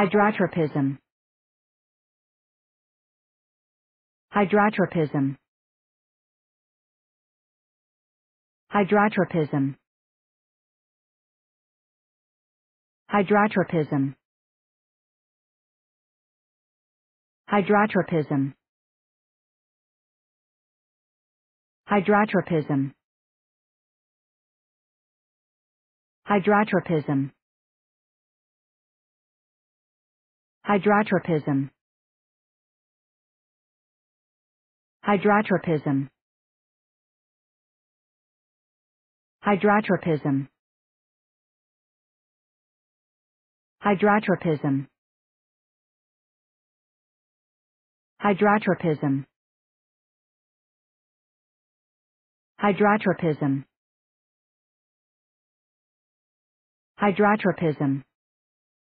Hydrotropism. Hydrotropism. Hydrotropism. Hydrotropism. Hydrotropism. Hydrotropism. Hydrotropism. Hydrotropism. Hydrotropism. Hydrotropism. Hydrotropism. Hydrotropism. Hydrotropism. Hydrotropism.